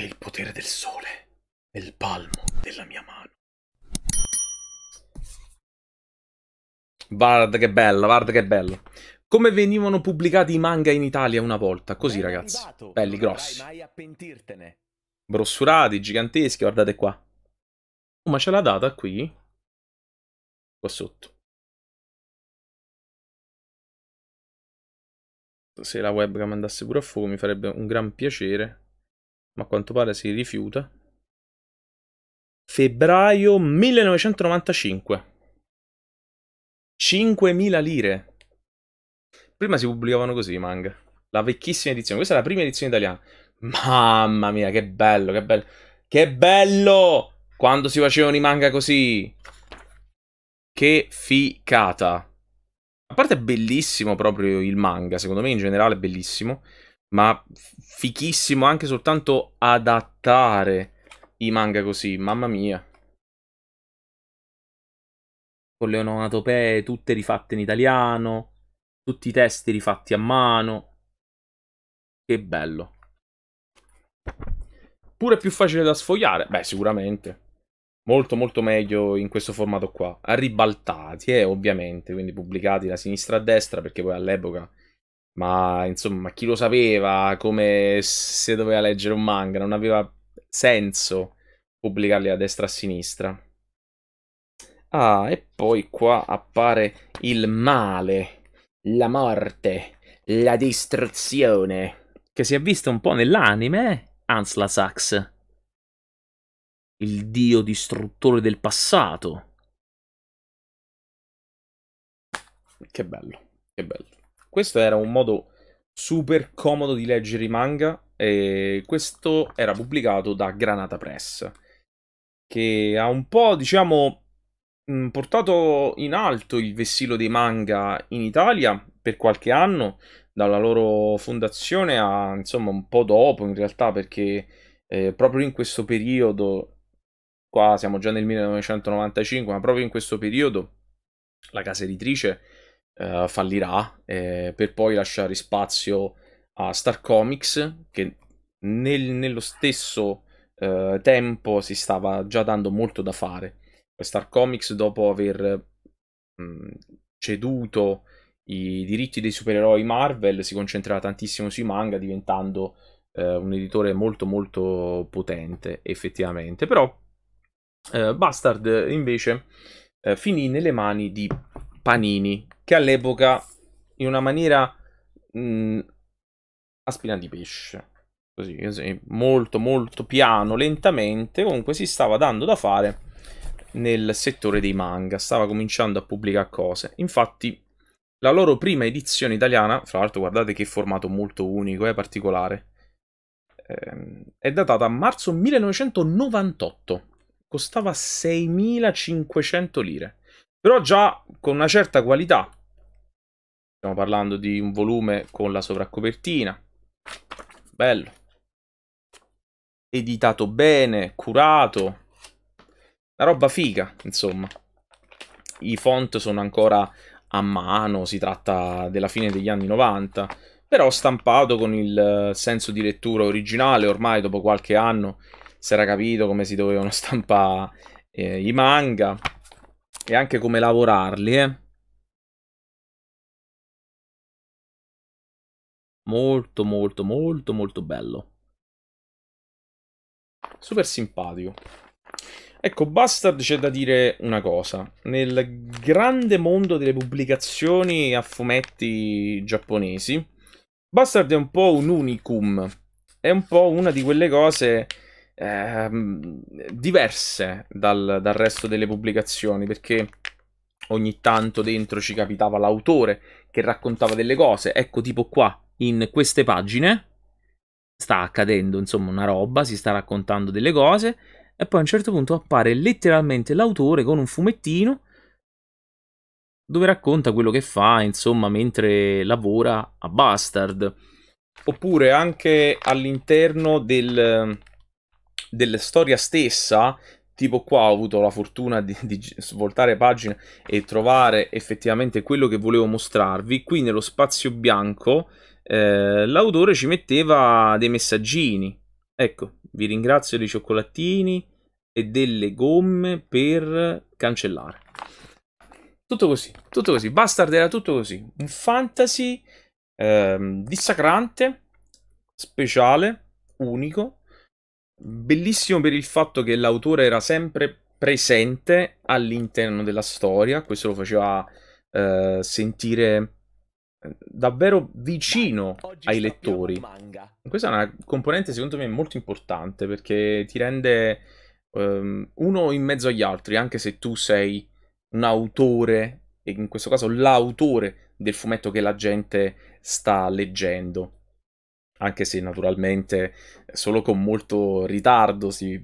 e il potere del sole nel palmo della mia mano. Guarda che bello, guarda che bello. Come venivano pubblicati i manga in Italia una volta, così ben ragazzi, arrivato. belli grossi. Brossurati, giganteschi, guardate qua. Oh, ma c'è la data qui? Qua sotto. Se la webcam andasse pure a fuoco mi farebbe un gran piacere ma a quanto pare si rifiuta. Febbraio 1995. 5.000 lire. Prima si pubblicavano così i manga. La vecchissima edizione. Questa è la prima edizione italiana. Mamma mia, che bello, che bello. Che bello! Quando si facevano i manga così. Che ficata. A parte è bellissimo proprio il manga, secondo me in generale è bellissimo ma fichissimo anche soltanto adattare i manga così, mamma mia. Con le onomatopee tutte rifatte in italiano, tutti i testi rifatti a mano. Che bello. Pure più facile da sfogliare? Beh, sicuramente. Molto molto meglio in questo formato qua. Ribaltati, eh, ovviamente, quindi pubblicati da sinistra a destra perché poi all'epoca ma insomma chi lo sapeva come se doveva leggere un manga, non aveva senso pubblicarli a destra e a sinistra. Ah, e poi qua appare il male, la morte, la distruzione, che si è vista un po' nell'anime, eh? Ansla Sax. Il dio distruttore del passato. Che bello, che bello. Questo era un modo super comodo di leggere i manga e questo era pubblicato da Granata Press che ha un po' diciamo mm, portato in alto il vessillo dei manga in Italia per qualche anno dalla loro fondazione a insomma un po' dopo in realtà perché eh, proprio in questo periodo qua siamo già nel 1995 ma proprio in questo periodo la casa editrice uh, fallirà eh, per poi lasciare spazio a Star Comics che nel, nello stesso uh, tempo si stava già dando molto da fare. Star Comics dopo aver mh, mm, ceduto i diritti dei supereroi Marvel si concentrava tantissimo sui manga diventando eh, un editore molto molto potente effettivamente però eh, Bastard invece eh, finì nelle mani di Panini che all'epoca in una maniera mh, spina di pesce, così, così, molto molto piano, lentamente, comunque si stava dando da fare nel settore dei manga, stava cominciando a pubblicare cose. Infatti la loro prima edizione italiana, fra l'altro guardate che formato molto unico, è eh, particolare, ehm, è datata a marzo 1998, costava 6.500 lire, però già con una certa qualità, Stiamo parlando di un volume con la sovraccopertina. Bello. Editato bene, curato. La roba figa, insomma. I font sono ancora a mano, si tratta della fine degli anni 90, però stampato con il eh, senso di lettura originale, ormai dopo qualche anno si era capito come si dovevano stampare eh, i manga e anche come lavorarli, eh. Molto, molto, molto, molto bello. Super simpatico. Ecco, Bastard c'è da dire una cosa. Nel grande mondo delle pubblicazioni a fumetti giapponesi, Bastard è un po' un unicum. È un po' una di quelle cose eh, diverse dal, dal resto delle pubblicazioni, perché ogni tanto dentro ci capitava l'autore che raccontava delle cose. Ecco, tipo qua, in queste pagine, sta accadendo insomma una roba, si sta raccontando delle cose, e poi a un certo punto appare letteralmente l'autore con un fumettino dove racconta quello che fa, insomma, mentre lavora a Bastard. Oppure anche all'interno del, della storia stessa tipo qua ho avuto la fortuna di, di svoltare pagina e trovare effettivamente quello che volevo mostrarvi. Qui nello spazio bianco eh, l'autore ci metteva dei messaggini. Ecco, vi ringrazio dei cioccolatini e delle gomme per cancellare. Tutto così, tutto così. Bastard era tutto così. Un fantasy ehm, dissacrante, speciale, unico, bellissimo per il fatto che l'autore era sempre presente all'interno della storia, questo lo faceva eh, sentire eh, davvero vicino ai lettori. Questa è una componente secondo me molto importante perché ti rende um, uno in mezzo agli altri, anche se tu sei un autore, e in questo caso l'autore del fumetto che la gente sta leggendo anche se naturalmente eh, solo con molto ritardo si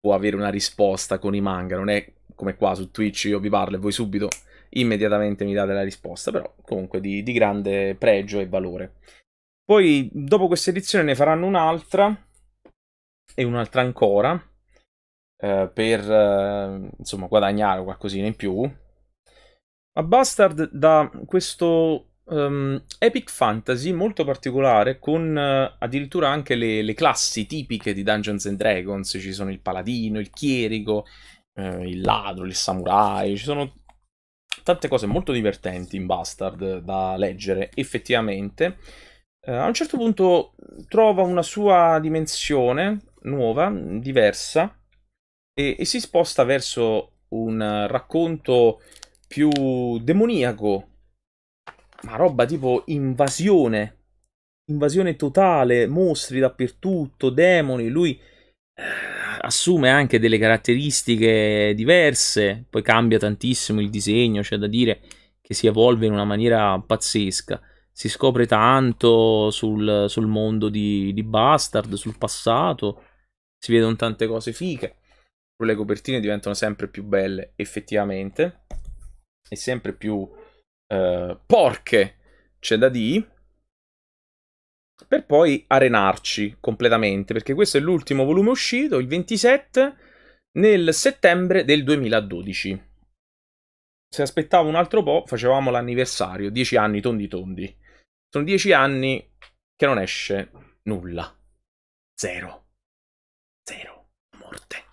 può avere una risposta con i manga, non è come qua su Twitch io vi parlo e voi subito immediatamente mi date la risposta, però comunque di, di grande pregio e valore. Poi dopo questa edizione ne faranno un'altra e un'altra ancora eh, per eh, insomma guadagnare qualcosina in più. A Bastard da questo um, epic fantasy molto particolare con uh, addirittura anche le, le, classi tipiche di Dungeons and Dragons, ci sono il paladino, il chierico, uh, il ladro, il samurai, ci sono tante cose molto divertenti in Bastard da leggere effettivamente. Uh, a un certo punto trova una sua dimensione nuova, diversa, e, e si sposta verso un racconto più demoniaco ma roba tipo invasione, invasione totale, mostri dappertutto, demoni, lui eh, assume anche delle caratteristiche diverse, poi cambia tantissimo il disegno, c'è da dire che si evolve in una maniera pazzesca, si scopre tanto sul, sul mondo di, di Bastard, sul passato, si vedono tante cose fiche, le copertine diventano sempre più belle effettivamente e sempre più eh, porche, c'è da dire, per poi arenarci completamente, perché questo è l'ultimo volume uscito, il 27, nel settembre del 2012. Se aspettavo un altro po', facevamo l'anniversario, dieci anni tondi tondi. Sono dieci anni che non esce nulla. Zero. Zero. Morte.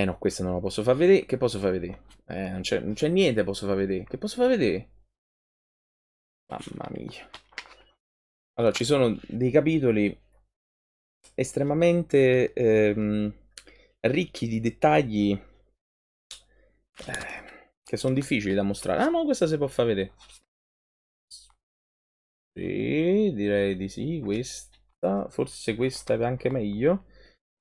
Eh no, questa non la posso far vedere. Che posso far vedere? Eh, non c'è, non c'è niente posso far vedere. Che posso far vedere? Mamma mia. Allora, ci sono dei capitoli estremamente ehm, ricchi di dettagli eh, che sono difficili da mostrare. Ah no, questa si può far vedere. Sì, direi di sì, questa. Forse questa è anche meglio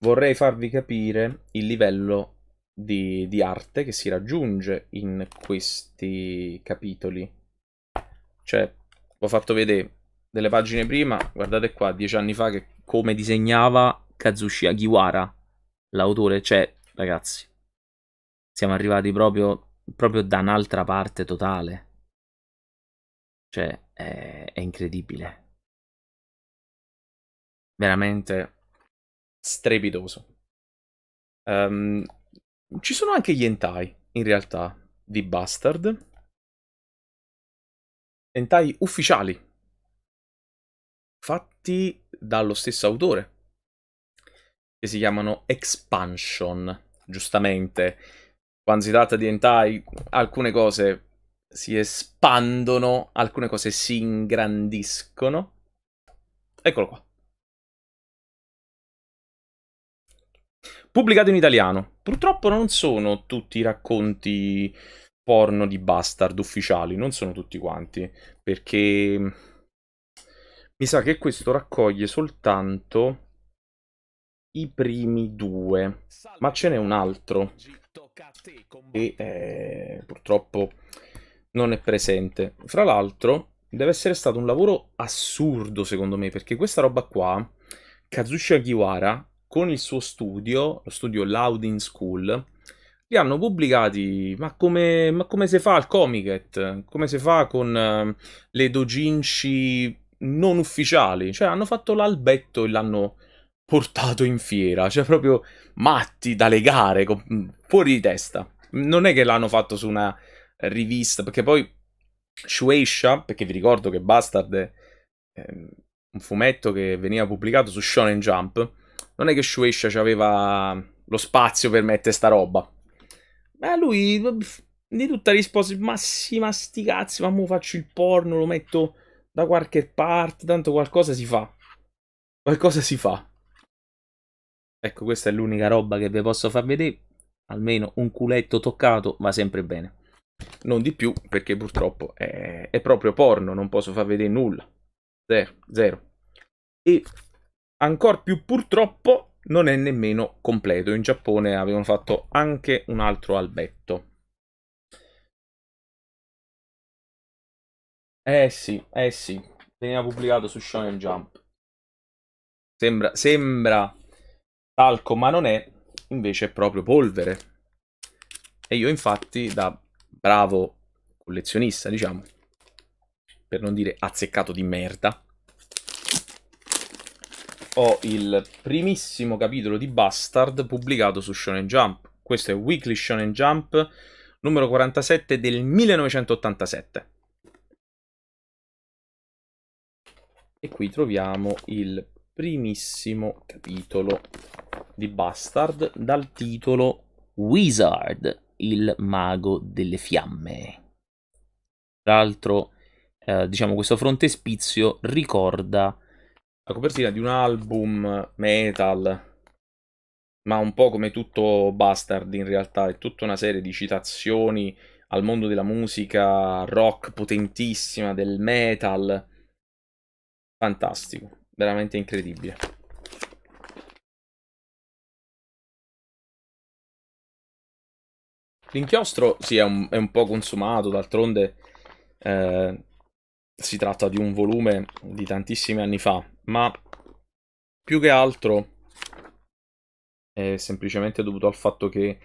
vorrei farvi capire il livello di, di arte che si raggiunge in questi capitoli. Cioè, ho fatto vedere delle pagine prima, guardate qua, dieci anni fa, che come disegnava Kazushi Agiwara, l'autore, cioè, ragazzi, siamo arrivati proprio, proprio da un'altra parte totale. Cioè, è, è incredibile. Veramente strepitoso. Um, ci sono anche gli hentai, in realtà, di Bastard. Hentai ufficiali, fatti dallo stesso autore, che si chiamano Expansion, giustamente. Quando si tratta di hentai, alcune cose si espandono, alcune cose si ingrandiscono. Eccolo qua. pubblicato in italiano. Purtroppo non sono tutti i racconti porno di bastard ufficiali, non sono tutti quanti, perché mi sa che questo raccoglie soltanto i primi due, ma ce n'è un altro che eh, purtroppo non è presente. Fra l'altro, deve essere stato un lavoro assurdo secondo me, perché questa roba qua, Kazushi Agiwara con il suo studio, lo studio Loudin School, li hanno pubblicati, ma come, ma come si fa al Comiket, come si fa con uh, le doginci non ufficiali, cioè hanno fatto l'albetto e l'hanno portato in fiera, cioè proprio matti da legare, mm, fuori di testa. Non è che l'hanno fatto su una rivista, perché poi Shueisha, perché vi ricordo che Bastard è ehm, un fumetto che veniva pubblicato su Shonen Jump, non è che Shueisha aveva lo spazio per mettere sta roba. Ma lui di tutta risposta, ma sì, ma sti cazzi, ma mo faccio il porno, lo metto da qualche parte, tanto qualcosa si fa. Qualcosa si fa. Ecco, questa è l'unica roba che vi posso far vedere. Almeno un culetto toccato va sempre bene. Non di più, perché purtroppo è, è proprio porno, non posso far vedere nulla. Zero, zero. E ancora più purtroppo non è nemmeno completo. In Giappone avevano fatto anche un altro albetto. Eh sì, eh sì, veniva pubblicato su Shonen Jump. Sembra, sembra talco, ma non è, invece è proprio polvere. E io infatti, da bravo collezionista, diciamo, per non dire azzeccato di merda, ho il primissimo capitolo di Bastard pubblicato su Shonen Jump. Questo è Weekly Shonen Jump numero 47 del 1987. E qui troviamo il primissimo capitolo di Bastard dal titolo Wizard, il mago delle fiamme. Tra l'altro, eh, diciamo, questo frontespizio ricorda la copertina di un album metal, ma un po' come tutto Bastard in realtà, è tutta una serie di citazioni al mondo della musica rock potentissima, del metal. Fantastico, veramente incredibile. L'inchiostro sì, è un, è un po' consumato, d'altronde eh, si tratta di un volume di tantissimi anni fa, ma più che altro è semplicemente dovuto al fatto che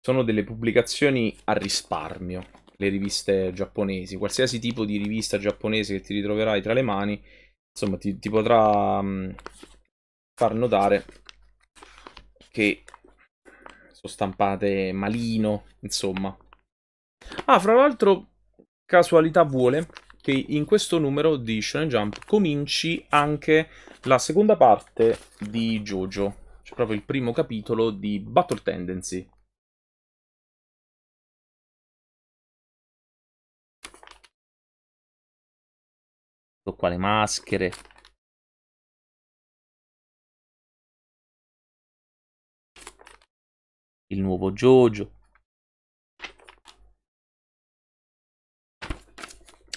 sono delle pubblicazioni a risparmio, le riviste giapponesi, qualsiasi tipo di rivista giapponese che ti ritroverai tra le mani, insomma ti, ti potrà mh, mm, far notare che sono stampate malino, insomma. Ah, fra l'altro, casualità vuole che in questo numero di Shonen Jump cominci anche la seconda parte di JoJo, cioè proprio il primo capitolo di Battle Tendency. Ecco qua le maschere, il nuovo Jojo.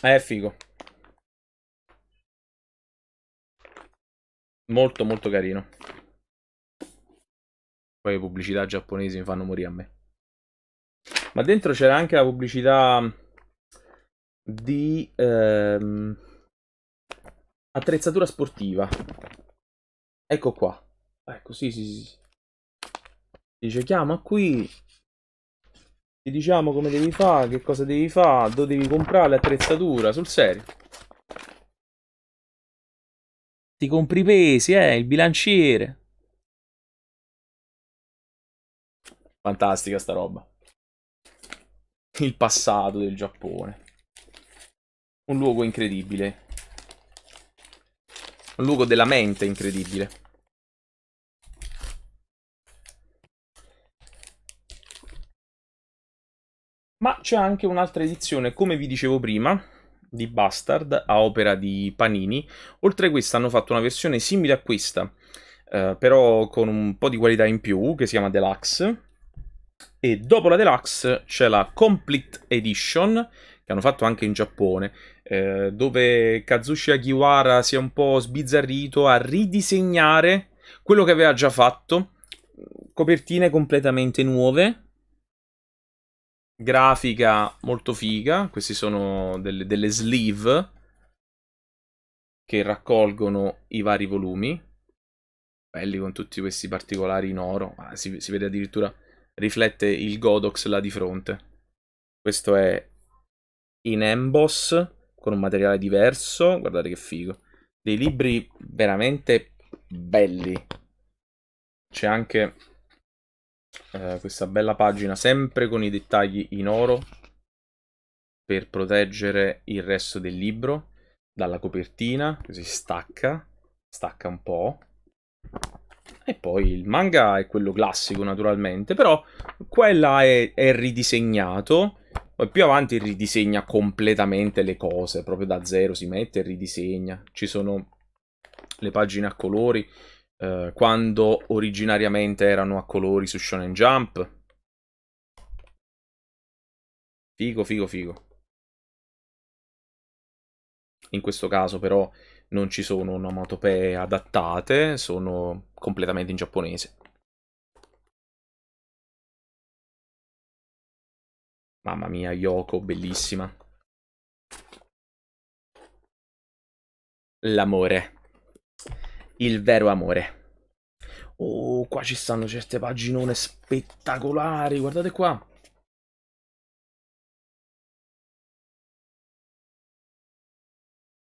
Ah, è figo. Molto, molto carino. Poi le pubblicità giapponesi mi fanno morire a me. Ma dentro c'era anche la pubblicità di ehm, attrezzatura sportiva. Ecco qua. Ecco, sì, sì, sì. Dice chiama qui ti diciamo come devi fare, che cosa devi fare, dove devi comprare l'attrezzatura, sul serio. Ti compri i pesi, eh, il bilanciere. Fantastica sta roba. Il passato del Giappone. Un luogo incredibile. Un luogo della mente incredibile. ma c'è anche un'altra edizione, come vi dicevo prima, di Bastard a opera di Panini. Oltre a questa hanno fatto una versione simile a questa, eh, però con un po' di qualità in più, che si chiama Deluxe. E dopo la Deluxe c'è la Complete Edition, che hanno fatto anche in Giappone, eh, dove Kazushi Akiwara si è un po' sbizzarrito a ridisegnare quello che aveva già fatto, copertine completamente nuove, grafica molto figa. Questi sono delle, delle sleeve che raccolgono i vari volumi. Belli con tutti questi particolari in oro. Ah, si, si vede addirittura riflette il Godox là di fronte. Questo è in emboss con un materiale diverso. Guardate che figo. Dei libri veramente belli. C'è anche eh, questa bella pagina sempre con i dettagli in oro per proteggere il resto del libro dalla copertina, così stacca, stacca un po'. E poi il manga è quello classico naturalmente, però quella è, è ridisegnato, poi più avanti ridisegna completamente le cose, proprio da zero si mette e ridisegna. Ci sono le pagine a colori, eh, quando originariamente erano a colori su Shonen Jump. Figo, figo, figo. In questo caso però non ci sono onomatopee adattate, sono completamente in giapponese. Mamma mia, Yoko, bellissima. L'amore il vero amore. Oh, qua ci stanno certe paginone spettacolari, guardate qua.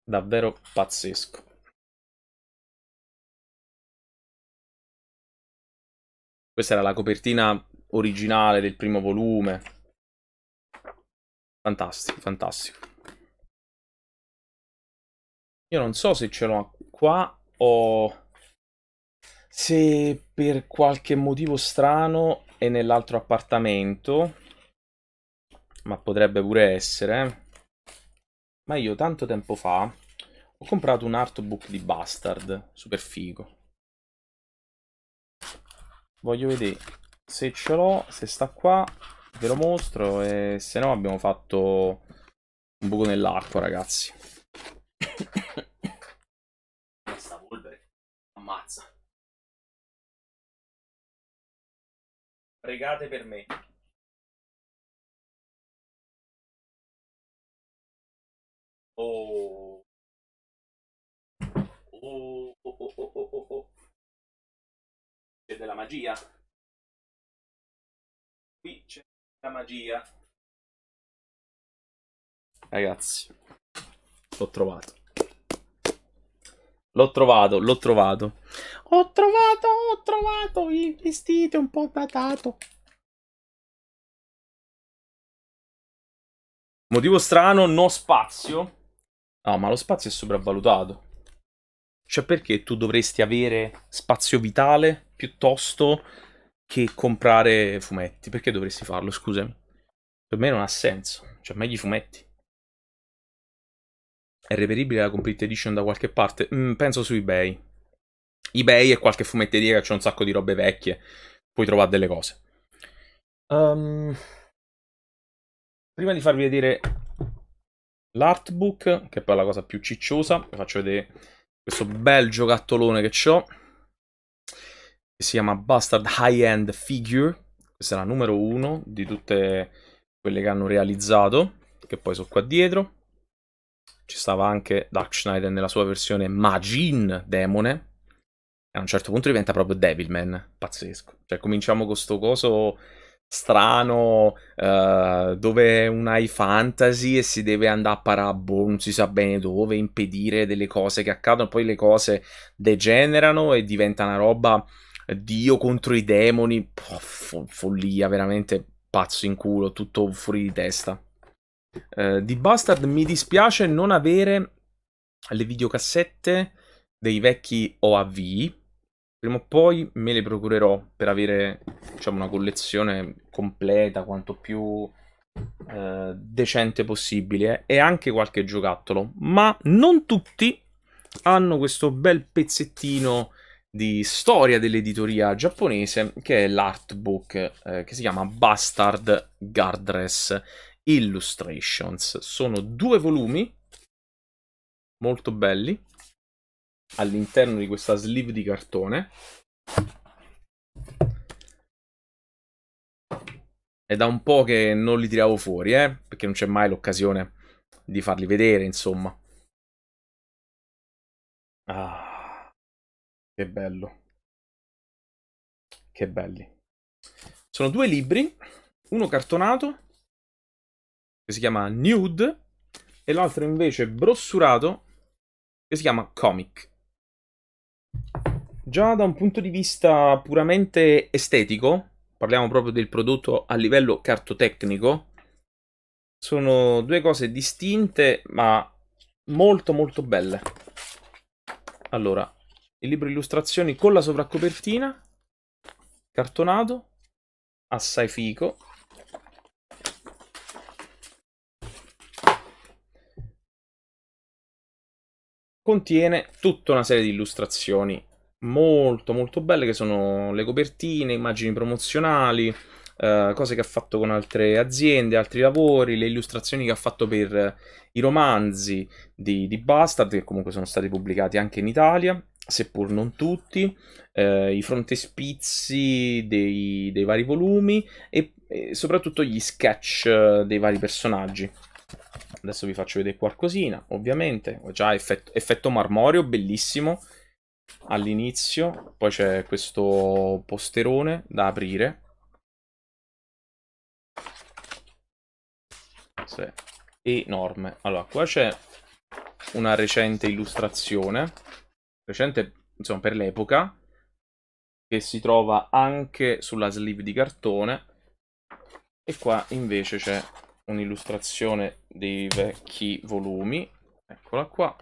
Davvero pazzesco. Questa era la copertina originale del primo volume. Fantastico, fantastico. Io non so se ce l'ho qua o se per qualche motivo strano è nell'altro appartamento, ma potrebbe pure essere, ma io tanto tempo fa ho comprato un artbook di Bastard, super figo. Voglio vedere se ce l'ho, se sta qua, ve lo mostro e se no abbiamo fatto un buco nell'acqua, ragazzi. ammazza. Pregate per me. Oh. oh. Oh, oh, oh, oh, oh, oh. C'è della magia. Qui c'è la magia. Ragazzi, l'ho trovato. L'ho trovato, l'ho trovato. Ho trovato, ho trovato il vestito un po' datato. Motivo strano, no spazio. No, ma lo spazio è sopravvalutato. Cioè, perché tu dovresti avere spazio vitale piuttosto che comprare fumetti? Perché dovresti farlo, scusami? Per me non ha senso. Cioè, meglio i fumetti. È reperibile la complete edition da qualche parte? Mm, penso su eBay. eBay e qualche fumetteria che c'è un sacco di robe vecchie. Puoi trovare delle cose. Um, prima di farvi vedere l'artbook, che è poi la cosa più cicciosa, vi faccio vedere questo bel giocattolone che ho. Che si chiama Bastard High End Figure. Questa è la numero uno di tutte quelle che hanno realizzato, che poi sono qua dietro ci stava anche Dark Schneider nella sua versione Magin Demone. E a un certo punto diventa proprio Devilman, pazzesco. Cioè, cominciamo con questo coso strano uh, dove un high fantasy e si deve andare a parabolo, non si sa bene dove, impedire delle cose che accadono, poi le cose degenerano e diventa una roba eh, Dio contro i demoni, Poh, follia, veramente pazzo in culo, tutto fuori di testa. Eh, di Bastard mi dispiace non avere le videocassette dei vecchi OAV. Prima o poi me le procurerò per avere diciamo, una collezione completa, quanto più eh, decente possibile, eh, e anche qualche giocattolo. Ma non tutti hanno questo bel pezzettino di storia dell'editoria giapponese che è l'artbook eh, che si chiama Bastard Guardress Illustrations. Sono due volumi molto belli all'interno di questa sleeve di cartone. È da un po' che non li tiravo fuori, eh? perché non c'è mai l'occasione di farli vedere, insomma. Ah, che bello. Che belli. Sono due libri, uno cartonato che si chiama Nude, e l'altro invece brossurato, che si chiama Comic. Già da un punto di vista puramente estetico, parliamo proprio del prodotto a livello cartotecnico, sono due cose distinte ma molto molto belle. Allora, il libro illustrazioni con la sovraccopertina, cartonato, assai fico, contiene tutta una serie di illustrazioni molto molto belle che sono le copertine, immagini promozionali, eh, cose che ha fatto con altre aziende, altri lavori, le illustrazioni che ha fatto per eh, i romanzi di, di Bastard che comunque sono stati pubblicati anche in Italia, seppur non tutti, eh, i frontespizzi dei, dei vari volumi e, e soprattutto gli sketch eh, dei vari personaggi. Adesso vi faccio vedere qualcosina, ovviamente. Ho già effetto, effetto marmorio, bellissimo. All'inizio, poi c'è questo posterone da aprire. Sì. Enorme. Allora, qua c'è una recente illustrazione. Recente, insomma, per l'epoca. Che si trova anche sulla sleeve di cartone. E qua invece c'è un'illustrazione dei vecchi volumi, eccola qua,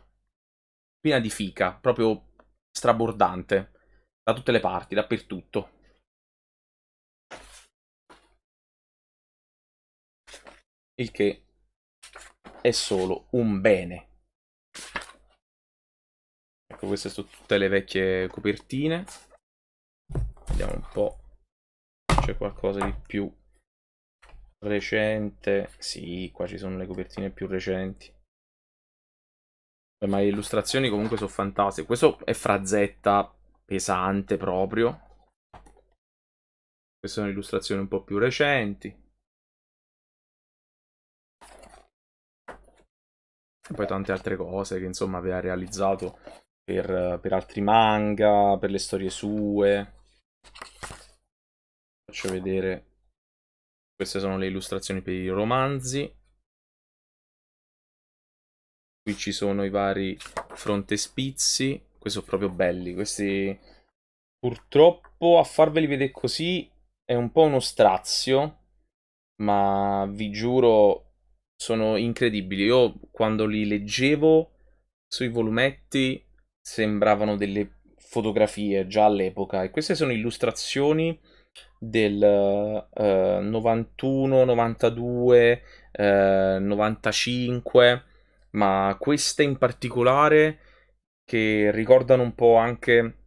piena di fica, proprio strabordante, da tutte le parti, dappertutto. Il che è solo un bene. Ecco, queste sono tutte le vecchie copertine. Vediamo un po' se c'è qualcosa di più recente. Sì, qua ci sono le copertine più recenti. Eh, ma le illustrazioni comunque sono fantastiche. Questo è frazzetta pesante proprio. Queste sono illustrazioni un po' più recenti. E poi tante altre cose che insomma aveva realizzato per, per altri manga, per le storie sue. Faccio vedere queste sono le illustrazioni per i romanzi. Qui ci sono i vari frontespizzi Questi sono proprio belli. Questi purtroppo a farveli vedere così è un po' uno strazio, ma vi giuro sono incredibili. Io quando li leggevo sui volumetti sembravano delle fotografie già all'epoca e queste sono illustrazioni del eh, 91, 92, eh, 95, ma queste in particolare che ricordano un po' anche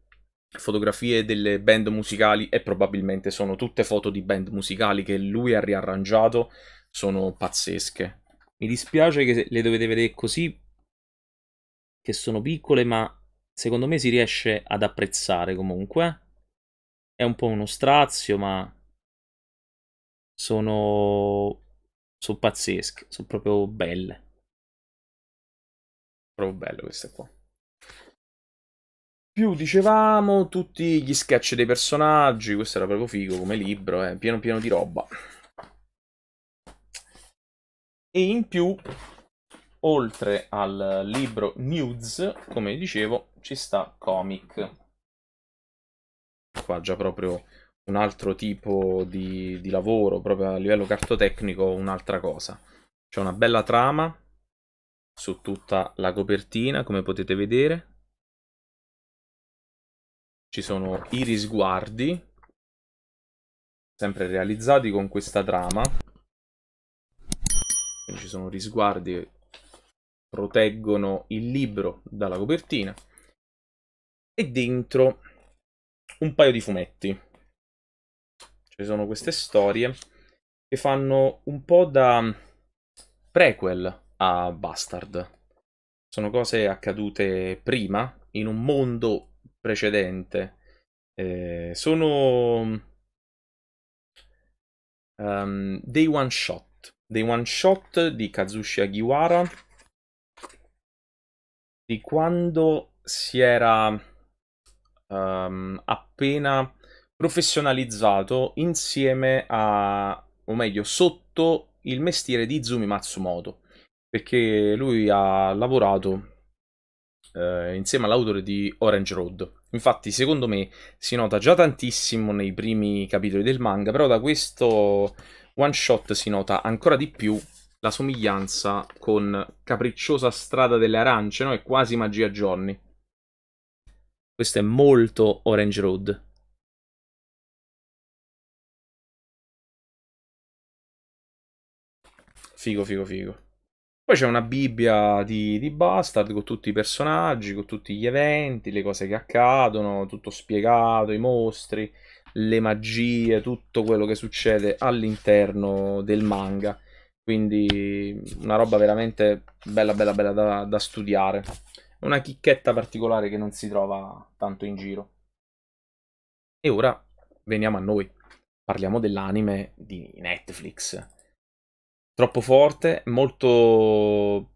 fotografie delle band musicali e probabilmente sono tutte foto di band musicali che lui ha riarrangiato, sono pazzesche. Mi dispiace che le dovete vedere così, che sono piccole, ma secondo me si riesce ad apprezzare comunque. È un po' uno strazio, ma sono, sono pazzesche, sono proprio belle. Proprio belle queste qua. Più dicevamo tutti gli sketch dei personaggi, questo era proprio figo come libro, eh, pieno pieno di roba. E in più, oltre al libro Nudes, come dicevo, ci sta Comic già proprio un altro tipo di, di lavoro, proprio a livello cartotecnico un'altra cosa. C'è una bella trama su tutta la copertina, come potete vedere. Ci sono i risguardi, sempre realizzati con questa trama. Quindi ci sono risguardi che proteggono il libro dalla copertina. E dentro un paio di fumetti. Ci sono queste storie che fanno un po' da prequel a Bastard. Sono cose accadute prima, in un mondo precedente. Eh, sono um, dei one shot. Dei one shot di Kazushi Aguiwara. di quando si era um, appena professionalizzato insieme a, o meglio, sotto il mestiere di Izumi Matsumoto, perché lui ha lavorato eh, insieme all'autore di Orange Road. Infatti, secondo me, si nota già tantissimo nei primi capitoli del manga, però da questo one shot si nota ancora di più la somiglianza con Capricciosa strada delle arance, no? È quasi magia Johnny. Questo è molto Orange Road. Figo, figo, figo. Poi c'è una Bibbia di, di, Bastard con tutti i personaggi, con tutti gli eventi, le cose che accadono, tutto spiegato, i mostri, le magie, tutto quello che succede all'interno del manga. Quindi una roba veramente bella, bella, bella da, da studiare una chicchetta particolare che non si trova tanto in giro. E ora veniamo a noi. Parliamo dell'anime di Netflix. Troppo forte, molto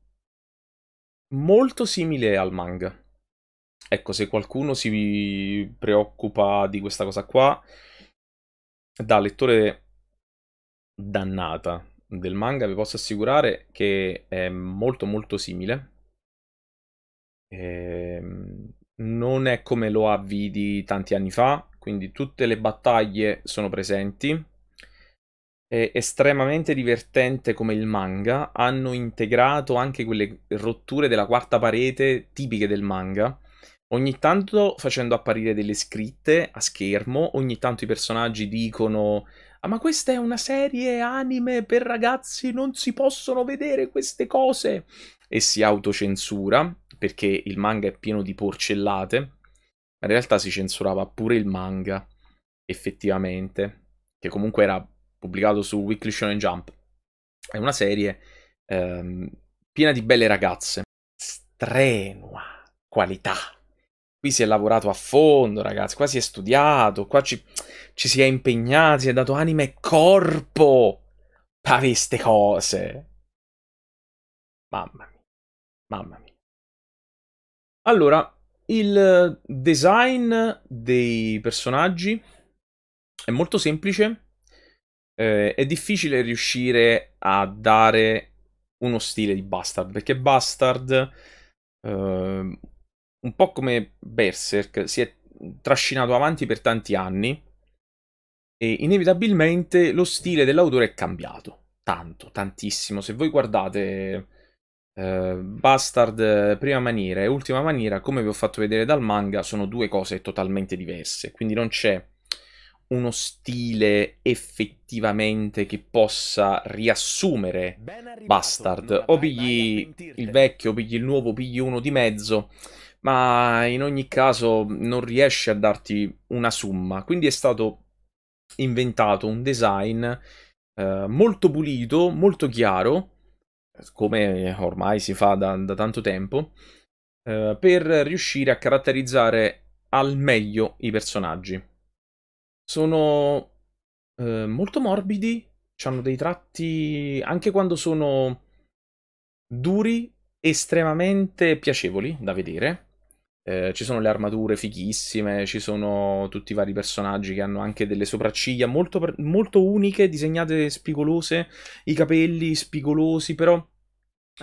molto simile al manga. Ecco, se qualcuno si preoccupa di questa cosa qua, da lettore dannata del manga vi posso assicurare che è molto molto simile Ehm, non è come lo avvidi tanti anni fa, quindi tutte le battaglie sono presenti. È estremamente divertente come il manga, hanno integrato anche quelle rotture della quarta parete tipiche del manga. Ogni tanto facendo apparire delle scritte a schermo, ogni tanto i personaggi dicono Ah, ma questa è una serie anime per ragazzi, non si possono vedere queste cose. E si autocensura perché il manga è pieno di porcellate, ma in realtà si censurava pure il manga, effettivamente, che comunque era pubblicato su Weekly Shonen Jump. È una serie ehm, piena di belle ragazze, strenua qualità. Qui si è lavorato a fondo, ragazzi, qua si è studiato, qua ci, ci si è impegnati, si è dato anima e corpo a queste cose. Mamma mia, mamma mia. Allora, il eh, design dei personaggi è molto semplice, eh, è difficile riuscire a dare uno stile di Bastard, perché Bastard, eh, un po' come Berserk, si è trascinato avanti per tanti anni e inevitabilmente lo stile dell'autore è cambiato, tanto, tantissimo. Se voi guardate Ehm, Bastard eh, prima maniera e ultima maniera, come vi ho fatto vedere dal manga, sono due cose totalmente diverse, quindi non c'è uno stile effettivamente che possa riassumere Bastard. O pigli il vecchio, o pigli il nuovo, pigli uno di mezzo, ma in ogni caso non riesce a darti una somma. Quindi è stato inventato un design eh, molto pulito, molto chiaro, come ormai si fa da, da tanto tempo, eh, per riuscire a caratterizzare al meglio i personaggi. Sono eh, molto morbidi, hanno dei tratti, anche quando sono duri, estremamente piacevoli da vedere. Eh, ci sono le armature fighissime, ci sono tutti i vari personaggi che hanno anche delle sopracciglia molto, molto uniche, disegnate spigolose, i capelli spigolosi, però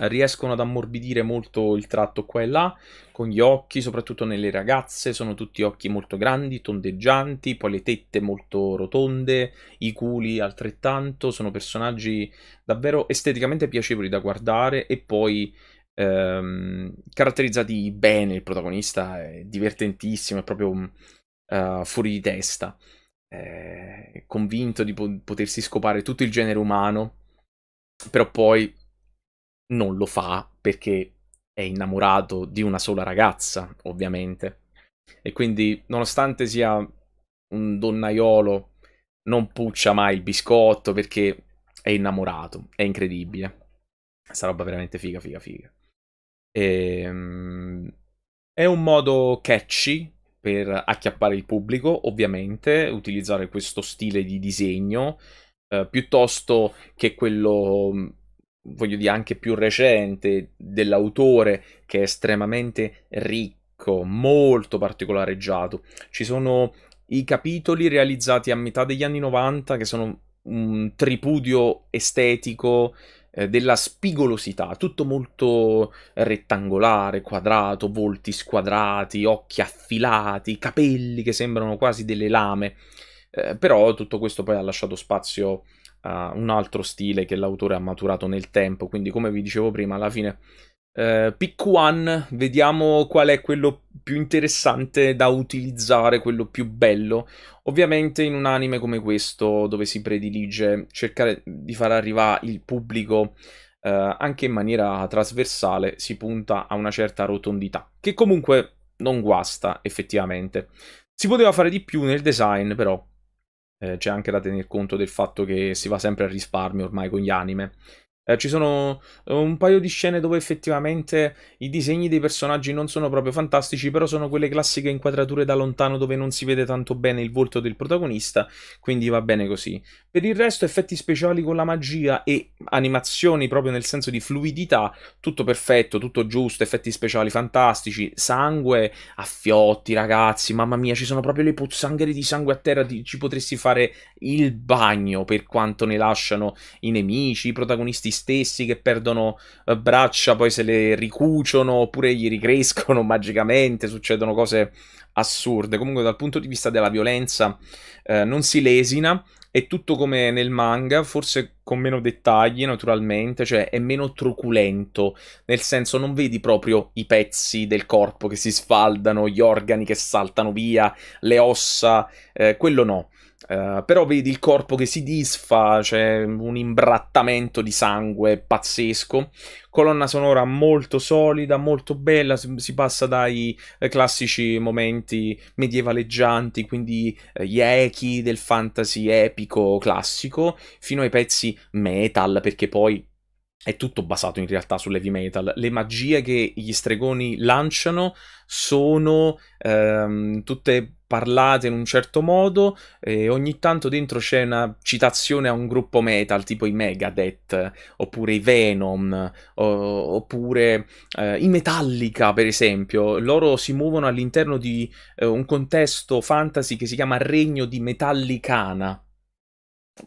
riescono ad ammorbidire molto il tratto qua e là con gli occhi, soprattutto nelle ragazze, sono tutti occhi molto grandi, tondeggianti, poi le tette molto rotonde, i culi altrettanto, sono personaggi davvero esteticamente piacevoli da guardare e poi ehm, caratterizzati bene, il protagonista è divertentissimo, è proprio uh, fuori di testa, è eh, convinto di po- potersi scopare tutto il genere umano, però poi non lo fa perché è innamorato di una sola ragazza, ovviamente. E quindi, nonostante sia un donnaiolo, non puccia mai il biscotto perché è innamorato, è incredibile. Sta roba veramente figa, figa, figa. E, ehm, è un modo catchy per acchiappare il pubblico, ovviamente, utilizzare questo stile di disegno eh, piuttosto che quello voglio dire, anche più recente dell'autore, che è estremamente ricco, molto particolareggiato. Ci sono i capitoli realizzati a metà degli anni 90 che sono un tripudio estetico eh, della spigolosità, tutto molto rettangolare, quadrato, volti squadrati, occhi affilati, capelli che sembrano quasi delle lame. Eh, però tutto questo poi ha lasciato spazio uh, un altro stile che l'autore ha maturato nel tempo. Quindi, come vi dicevo prima, alla fine. Uh, pick one, vediamo qual è quello più interessante da utilizzare, quello più bello. Ovviamente in un anime come questo, dove si predilige cercare di far arrivare il pubblico Uh, anche in maniera trasversale si punta a una certa rotondità, che comunque non guasta effettivamente. Si poteva fare di più nel design, però eh, c'è anche da tener conto del fatto che si va sempre a risparmio ormai con gli anime eh, ci sono eh, un paio di scene dove effettivamente i disegni dei personaggi non sono proprio fantastici, però sono quelle classiche inquadrature da lontano dove non si vede tanto bene il volto del protagonista, quindi va bene così. Per il resto effetti speciali con la magia e animazioni proprio nel senso di fluidità, tutto perfetto, tutto giusto, effetti speciali fantastici, sangue a fiotti, ragazzi, mamma mia, ci sono proprio le pozzanghere di sangue a terra, ci potresti fare il bagno per quanto ne lasciano i nemici, i protagonisti stessi che perdono eh, braccia, poi se le ricuciono oppure gli ricrescono magicamente, succedono cose assurde. Comunque dal punto di vista della violenza eh, non si lesina, è tutto come nel manga, forse con meno dettagli naturalmente, cioè è meno truculento, nel senso non vedi proprio i pezzi del corpo che si sfaldano, gli organi che saltano via, le ossa, eh, quello no. Eh, però vedi il corpo che si disfa, c'è un imbrattamento di sangue pazzesco. Colonna sonora molto solida, molto bella, si, passa dai eh, classici momenti medievaleggianti, quindi eh, gli echi del fantasy epico classico, fino ai pezzi metal, perché poi è tutto basato in realtà sull'heavy metal. Le magie che gli stregoni lanciano sono ehm, tutte parlate in un certo modo e ogni tanto dentro c'è una citazione a un gruppo metal tipo i Megadeth oppure i Venom o, oppure eh, i Metallica per esempio loro si muovono all'interno di eh, un contesto fantasy che si chiama Regno di Metallicana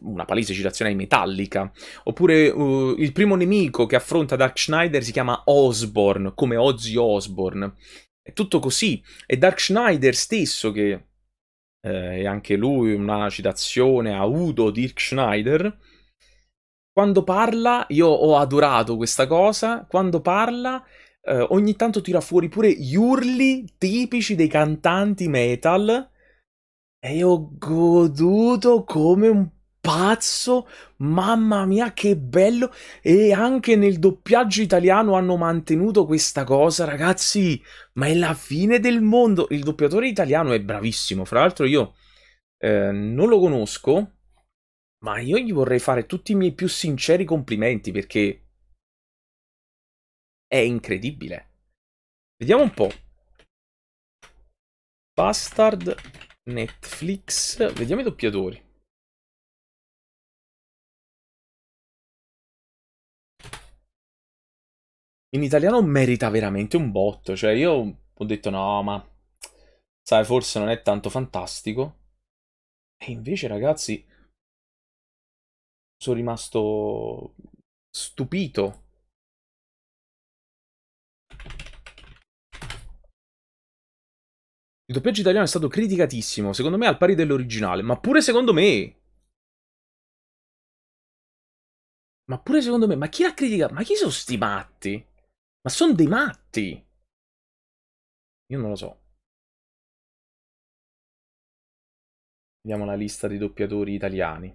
una palese citazione ai Metallica. Oppure uh, il primo nemico che affronta Dark Schneider si chiama Osborne, come Ozzy Osborne. È tutto così. E Dark Schneider stesso che eh, e anche lui una citazione a Udo Dirk Schneider. Quando parla, io ho adorato questa cosa, quando parla eh, ogni tanto tira fuori pure gli urli tipici dei cantanti metal e io ho goduto come un pazzo, mamma mia che bello e anche nel doppiaggio italiano hanno mantenuto questa cosa ragazzi, ma è la fine del mondo, il doppiatore italiano è bravissimo, fra l'altro io eh, non lo conosco, ma io gli vorrei fare tutti i miei più sinceri complimenti perché è incredibile. Vediamo un po'. Bastard Netflix, vediamo i doppiatori. in italiano merita veramente un botto. Cioè, io ho detto no, ma sai, forse non è tanto fantastico. E invece, ragazzi, sono rimasto stupito. Il doppiaggio italiano è stato criticatissimo, secondo me al pari dell'originale, ma pure secondo me. Ma pure secondo me, ma chi l'ha criticato? Ma chi sono sti matti? Ma sono dei matti! Io non lo so. Vediamo la lista dei doppiatori italiani.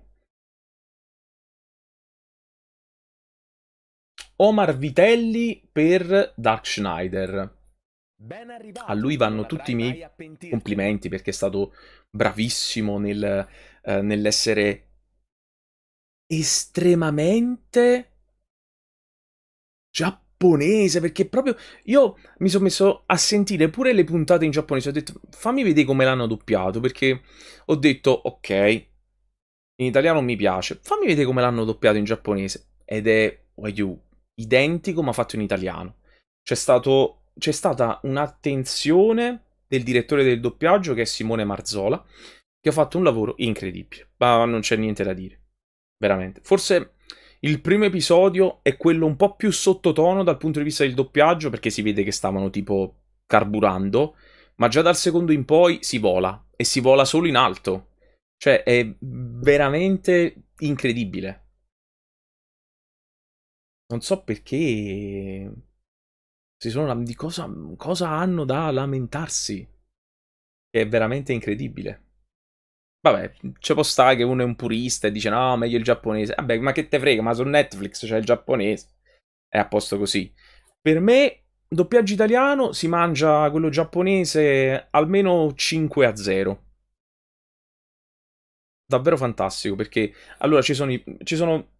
Omar Vitelli per Dark Schneider. A lui vanno tutti i miei complimenti perché è stato bravissimo nel, eh, nell'essere estremamente giapponese giapponese, perché proprio io mi sono messo a sentire pure le puntate in giapponese, ho detto fammi vedere come l'hanno doppiato, perché ho detto ok, in italiano mi piace, fammi vedere come l'hanno doppiato in giapponese, ed è Wagyu, identico ma fatto in italiano. C'è, stato, c'è stata un'attenzione del direttore del doppiaggio, che è Simone Marzola, che ha fatto un lavoro incredibile, ma non c'è niente da dire, veramente. Forse il primo episodio è quello un po' più sottotono dal punto di vista del doppiaggio, perché si vede che stavano tipo carburando, ma già dal secondo in poi si vola, e si vola solo in alto. Cioè, è veramente incredibile. Non so perché si sono di cosa, cosa hanno da lamentarsi. È veramente incredibile. Vabbè, ci può stare che uno è un purista e dice no, meglio il giapponese. Vabbè, ma che te frega, ma su Netflix c'è il giapponese. È a posto così. Per me, doppiaggio italiano si mangia quello giapponese almeno 5 a 0. Davvero fantastico, perché allora ci sono, i, ci sono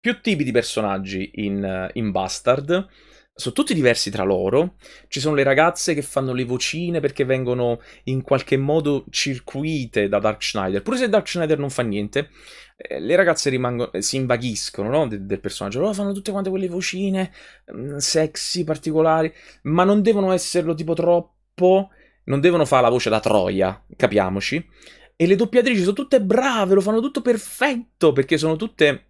più tipi di personaggi in, in Bastard sono tutti diversi tra loro. Ci sono le ragazze che fanno le vocine perché vengono in qualche modo circuite da Dark Schneider. Pure se Dark Schneider non fa niente, eh, le ragazze rimangono, eh, si invaghiscono no? De- del personaggio. Loro oh, fanno tutte quante quelle vocine mh, mm, sexy, particolari, ma non devono esserlo tipo troppo. Non devono fare la voce da Troia, capiamoci. E le doppiatrici sono tutte brave, lo fanno tutto perfetto perché sono tutte,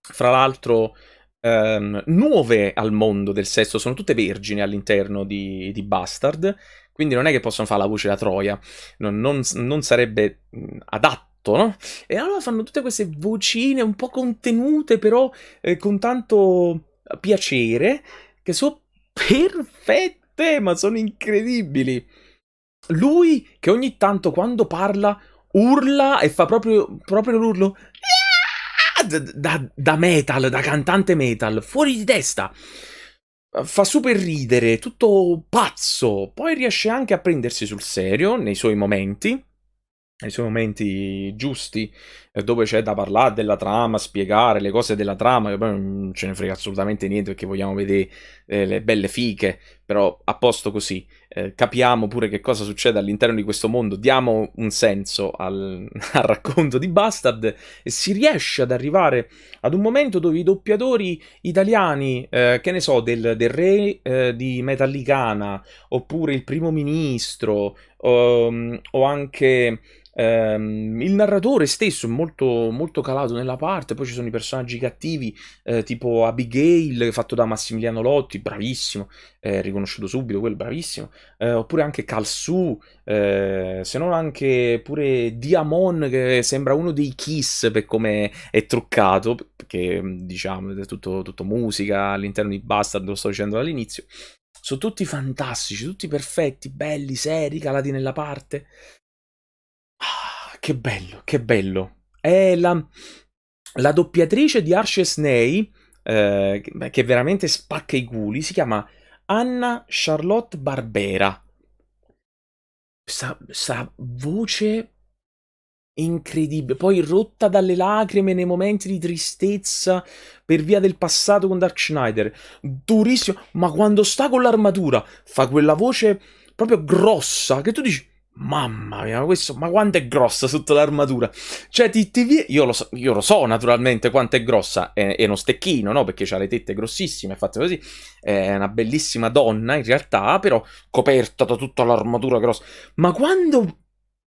fra l'altro ehm, nuove al mondo del sesso, sono tutte vergini all'interno di, di Bastard, quindi non è che possono fare la voce da Troia, non, non, non sarebbe mm, adatto No? E allora fanno tutte queste vocine un po' contenute, però eh, con tanto piacere, che sono perfette, ma sono incredibili. Lui che ogni tanto quando parla urla e fa proprio, proprio l'urlo. Yeah! da, da, da metal, da cantante metal, fuori di testa. Fa super ridere, tutto pazzo. Poi riesce anche a prendersi sul serio nei suoi momenti nei suoi momenti giusti, eh, dove c'è da parlare della trama, spiegare le cose della trama, che poi non ce ne frega assolutamente niente perché vogliamo vedere eh, le belle fiche, però a posto così, eh, capiamo pure che cosa succede all'interno di questo mondo, diamo un senso al, al racconto di Bastard e si riesce ad arrivare ad un momento dove i doppiatori italiani, eh, che ne so, del, del re eh, di Metallicana, oppure il primo ministro, um, o anche um, il narratore stesso molto, molto calato nella parte, poi ci sono i personaggi cattivi eh, tipo Abigail fatto da Massimiliano Lotti, bravissimo, eh, riconosciuto subito, quel bravissimo, eh, oppure anche Calsu, eh, se non anche pure Diamon che sembra uno dei Kiss per come è truccato, perché diciamo è tutto, tutto musica all'interno di Bastard, lo sto dicendo dall'inizio, sono tutti fantastici, tutti perfetti, belli, seri, calati nella parte. Ah, che bello, che bello. È la, la doppiatrice di Arce Snei, eh, che veramente spacca i culi, si chiama Anna Charlotte Barbera. Sta, sta voce incredibile. Poi rotta dalle lacrime nei momenti di tristezza per via del passato con Dark Schneider. Durissimo, ma quando sta con l'armatura fa quella voce proprio grossa che tu dici Mamma mia, questo, ma quanto è grossa sotto l'armatura? Cioè, ti, ti io, lo so, io lo so naturalmente quanto è grossa. È, è uno stecchino, no? Perché ha le tette grossissime, è fatta così. È una bellissima donna in realtà, però coperta da tutta l'armatura grossa. Ma quando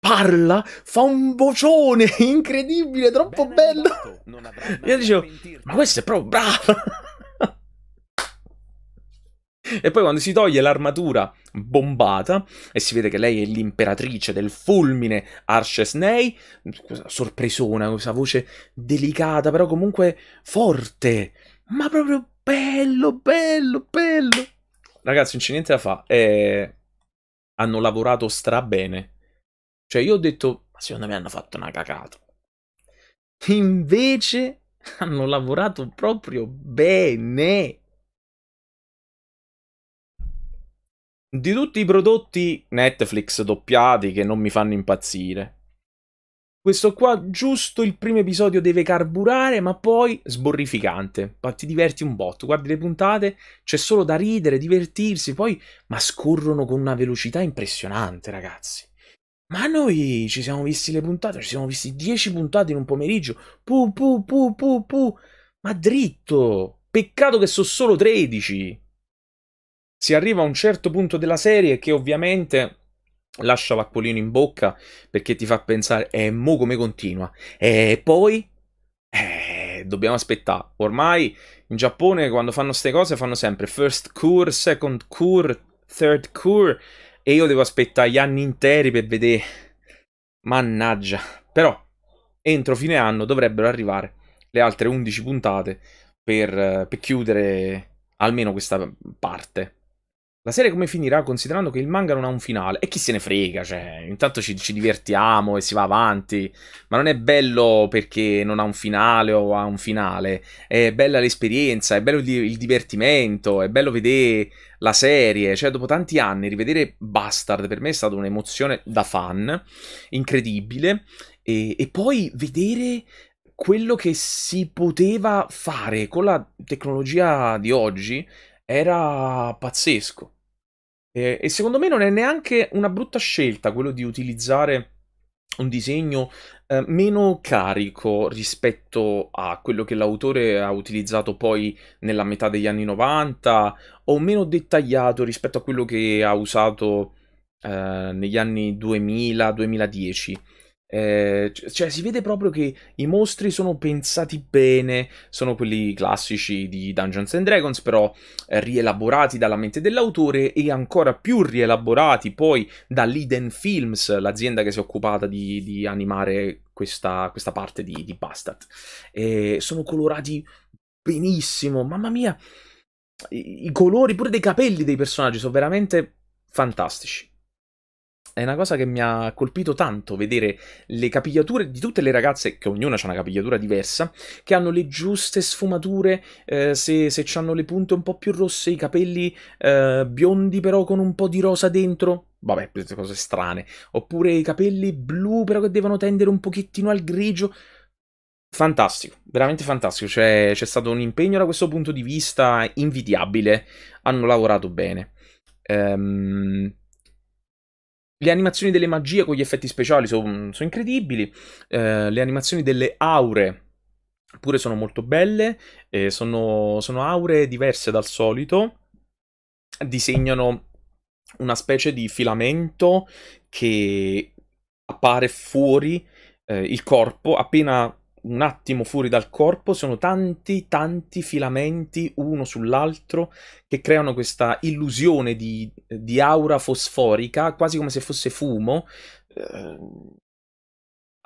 parla, fa un vocione incredibile, troppo ben bello. Arrivato, Io dicevo, ma questo è proprio brava. E poi quando si toglie l'armatura bombata e si vede che lei è l'imperatrice del fulmine Arcesnei, sorpresona, questa voce delicata, però comunque forte, ma proprio bello, bello, bello. Ragazzi, non c'è niente da fare. Eh, hanno lavorato stra bene. Cioè io ho detto, ma secondo me hanno fatto una cacata. Invece hanno lavorato proprio bene. Di tutti i prodotti Netflix doppiati che non mi fanno impazzire. Questo qua giusto il primo episodio deve carburare, ma poi sborrificante. Ma ti diverti un botto, guardi le puntate, c'è solo da ridere, divertirsi, poi ma scorrono con una velocità impressionante, ragazzi. Ma noi ci siamo visti le puntate, ci siamo visti 10 puntate in un pomeriggio. Pu, pu, pu, pu, pu. Ma dritto! Peccato che sono solo 13. Si arriva a un certo punto della serie che ovviamente lascia l'acquolino in bocca perché ti fa pensare, eh, mo come continua? E poi? Eh, dobbiamo aspettare. Ormai in Giappone quando fanno queste cose fanno sempre first cure, second cure, third cure e io devo aspettare gli anni interi per vedere. Mannaggia. Però entro fine anno dovrebbero arrivare le altre 11 puntate per, eh, per chiudere almeno questa parte. La serie come finirà considerando che il manga non ha un finale? E chi se ne frega, cioè, intanto ci, ci, divertiamo e si va avanti, ma non è bello perché non ha un finale o ha un finale, è bella l'esperienza, è bello il, il divertimento, è bello vedere la serie, cioè dopo tanti anni rivedere Bastard per me è stata un'emozione da fan, incredibile, e, e poi vedere quello che si poteva fare con la tecnologia di oggi era pazzesco. E, e secondo me non è neanche una brutta scelta quello di utilizzare un disegno eh, meno carico rispetto a quello che l'autore ha utilizzato poi nella metà degli anni 90 o meno dettagliato rispetto a quello che ha usato eh, negli anni 2000-2010 eh, cioè, si vede proprio che i mostri sono pensati bene, sono quelli classici di Dungeons and Dragons, però eh, rielaborati dalla mente dell'autore e ancora più rielaborati poi dall'Iden Films, l'azienda che si è occupata di, di animare questa, questa, parte di, di Bastard. Eh, sono colorati benissimo, mamma mia, i, i colori pure dei capelli dei personaggi sono veramente fantastici è una cosa che mi ha colpito tanto vedere le capigliature di tutte le ragazze, che ognuna ha una capigliatura diversa, che hanno le giuste sfumature, eh, se, se hanno le punte un po' più rosse, i capelli eh, biondi però con un po' di rosa dentro, vabbè, queste cose strane, oppure i capelli blu però che devono tendere un pochettino al grigio. Fantastico, veramente fantastico, c'è, c'è stato un impegno da questo punto di vista invidiabile, hanno lavorato bene. Ehm, le animazioni delle magie con gli effetti speciali sono son incredibili. Eh, le animazioni delle aure pure sono molto belle. Eh, sono, sono aure diverse dal solito. Disegnano una specie di filamento che appare fuori eh, il corpo appena un attimo fuori dal corpo, sono tanti, tanti filamenti uno sull'altro che creano questa illusione di, di aura fosforica, quasi come se fosse fumo. Eh,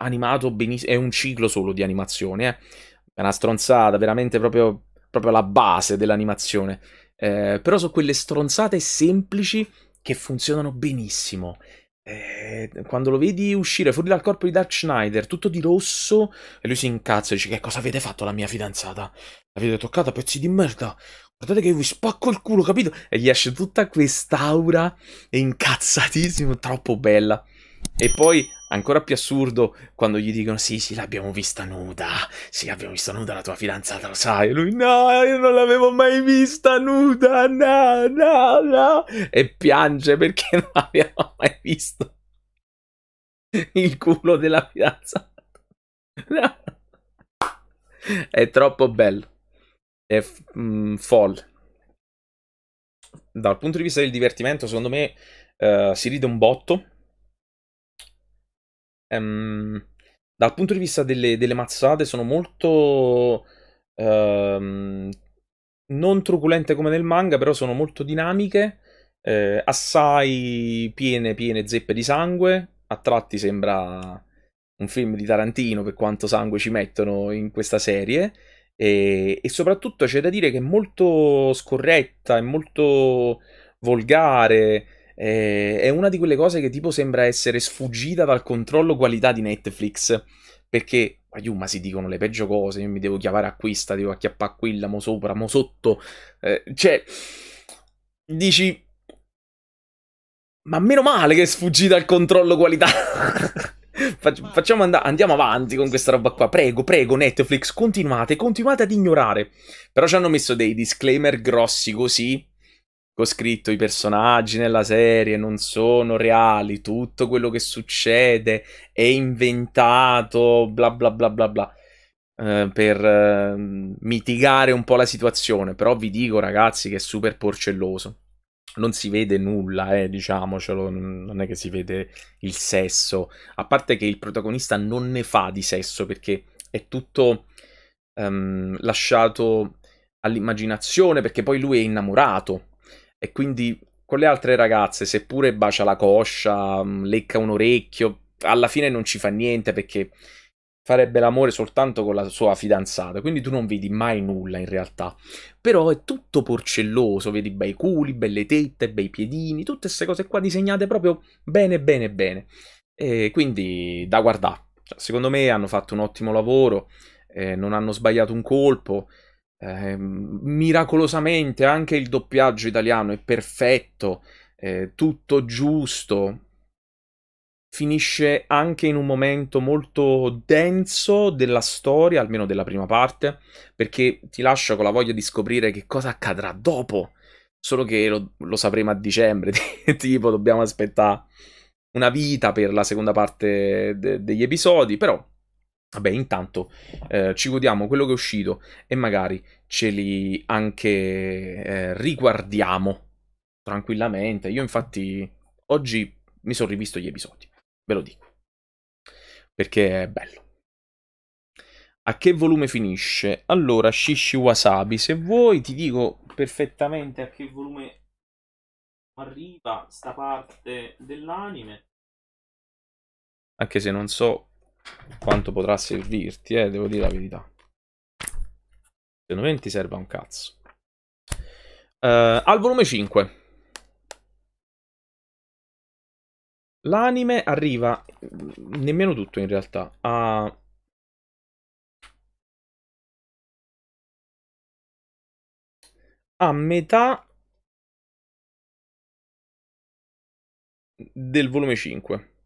animato benissimo, è un ciclo solo di animazione, eh. è una stronzata, veramente proprio, proprio la base dell'animazione. Eh, però sono quelle stronzate semplici che funzionano benissimo. Eh, quando lo vedi uscire fuori dal corpo di Dark Schneider, tutto di rosso, e lui si incazza e dice: Che cosa avete fatto alla mia fidanzata? L'avete toccata, pezzi di merda. Guardate che io vi spacco il culo, capito? E gli esce tutta quest'aura incazzatissimo, troppo bella. E poi ancora più assurdo quando gli dicono sì sì l'abbiamo vista nuda, sì abbiamo visto nuda la tua fidanzata lo sai, e lui no io non l'avevo mai vista nuda, no no no e piange perché non abbiamo mai visto il culo della fidanzata, no. è troppo bello, è f- mh, mm, folle. Dal punto di vista del divertimento secondo me uh, si ride un botto ehm, dal punto di vista delle, delle mazzate sono molto... Ehm, non truculente come nel manga, però sono molto dinamiche, eh, assai piene, piene zeppe di sangue, a tratti sembra un film di Tarantino per quanto sangue ci mettono in questa serie e, e soprattutto c'è da dire che è molto scorretta, è molto volgare, eh, è una di quelle cose che tipo sembra essere sfuggita dal controllo qualità di Netflix. Perché, ma si dicono le peggio cose, io mi devo chiamare a questa, devo acchiappare a quella, mo sopra, mo sotto. Eh, cioè, dici... Ma meno male che è sfuggita al controllo qualità. Facciamo and- andiamo avanti con questa roba qua. Prego, prego, Netflix, continuate, continuate ad ignorare. Però ci hanno messo dei disclaimer grossi così scritto i personaggi nella serie non sono reali, tutto quello che succede è inventato, bla bla bla bla bla. Eh, per eh, mitigare un po' la situazione, però vi dico ragazzi che è super porcelloso. Non si vede nulla, eh, diciamocelo, non è che si vede il sesso, a parte che il protagonista non ne fa di sesso perché è tutto ehm, lasciato all'immaginazione, perché poi lui è innamorato e quindi con le altre ragazze, seppure bacia la coscia, mm, lecca un orecchio, alla fine non ci fa niente perché farebbe l'amore soltanto con la sua fidanzata, quindi tu non vedi mai nulla in realtà. Però è tutto porcelloso, vedi bei culi, belle tette, bei piedini, tutte queste cose qua disegnate proprio bene, bene, bene. E quindi da guardare. Cioè, secondo me hanno fatto un ottimo lavoro, eh, non hanno sbagliato un colpo. Eh, miracolosamente anche il doppiaggio italiano è perfetto, eh, tutto giusto. Finisce anche in un momento molto denso della storia, almeno della prima parte, perché ti lascia con la voglia di scoprire che cosa accadrà dopo. Solo che lo, lo sapremo a dicembre, tipo dobbiamo aspettare una vita per la seconda parte de- degli episodi, però Vabbè, intanto eh, ci godiamo quello che è uscito e magari ce li anche eh, riguardiamo tranquillamente. Io infatti oggi mi sono rivisto gli episodi, ve lo dico, perché è bello. A che volume finisce? Allora, Shishi Wasabi, se vuoi ti dico perfettamente a che volume arriva sta parte dell'anime. Anche se non so quanto potrà servirti, eh, devo dire la verità. Secondo me ti serve un cazzo. Uh, al volume 5. L'anime arriva, mm, nemmeno tutto in realtà, a... a metà del volume 5.